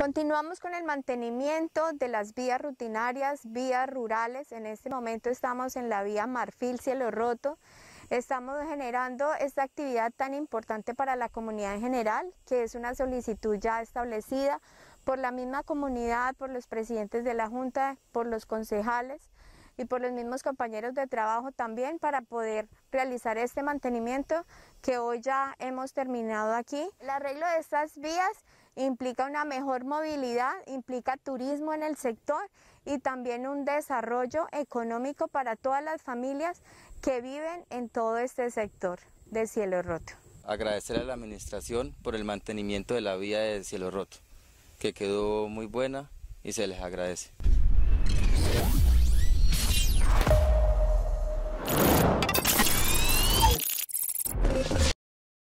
Continuamos con el mantenimiento de las vías rutinarias, vías rurales. En este momento estamos en la vía Marfil Cielo Roto. Estamos generando esta actividad tan importante para la comunidad en general, que es una solicitud ya establecida por la misma comunidad, por los presidentes de la Junta, por los concejales y por los mismos compañeros de trabajo también para poder realizar este mantenimiento que hoy ya hemos terminado aquí. El arreglo de estas vías implica una mejor movilidad, implica turismo en el sector y también un desarrollo económico para todas las familias que viven en todo este sector de Cielo Roto. Agradecer a la administración por el mantenimiento de la vía de Cielo Roto, que quedó muy buena y se les agradece.